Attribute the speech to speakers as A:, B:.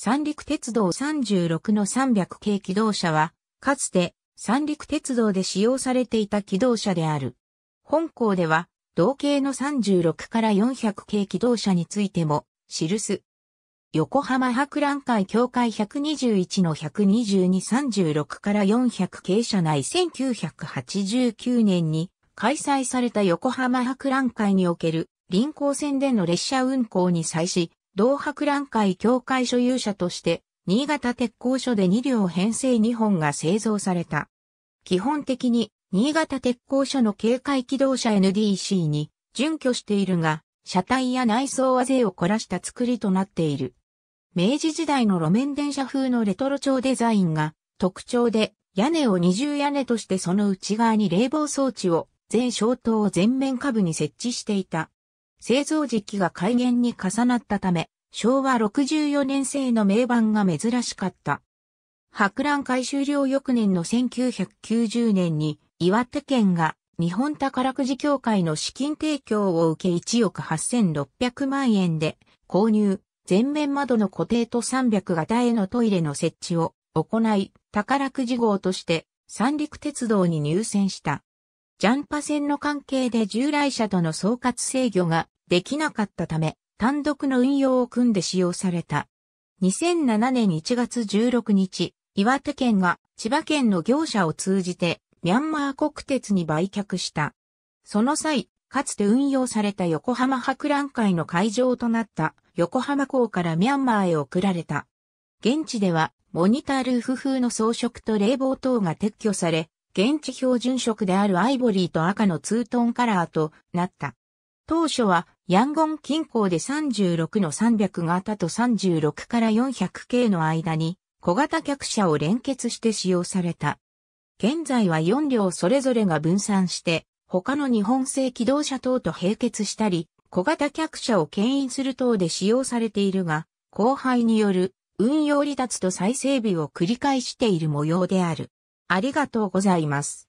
A: 三陸鉄道36の300系機動車は、かつて三陸鉄道で使用されていた機動車である。本校では、同系の36から400系機動車についても、記す。横浜博覧会協会121の12236から400系車内1989年に開催された横浜博覧会における臨港線での列車運行に際し、同博覧会協会所有者として、新潟鉄工所で2両編成2本が製造された。基本的に、新潟鉄工所の警戒機動車 NDC に準拠しているが、車体や内装は税を凝らした作りとなっている。明治時代の路面電車風のレトロ調デザインが特徴で、屋根を二重屋根としてその内側に冷房装置を全消灯を全面下部に設置していた。製造時期が改元に重なったため、昭和64年製の名盤が珍しかった。博覧会終了翌年の1990年に、岩手県が日本宝くじ協会の資金提供を受け1億8600万円で購入、全面窓の固定と300型へのトイレの設置を行い、宝くじ号として三陸鉄道に入線した。ジャンパ線の関係で従来車との総括制御ができなかったため、単独の運用を組んで使用された。2007年1月16日、岩手県が千葉県の業者を通じてミャンマー国鉄に売却した。その際、かつて運用された横浜博覧会の会場となった横浜港からミャンマーへ送られた。現地ではモニタールーフ風の装飾と冷房等が撤去され、現地標準色であるアイボリーと赤のツートンカラーとなった。当初はヤンゴン近郊で36の300型と36から400系の間に小型客車を連結して使用された。現在は4両それぞれが分散して他の日本製機動車等と並結したり小型客車を牽引する等で使用されているが後輩による運用離脱と再整備を繰り返している模様である。ありがとうございます。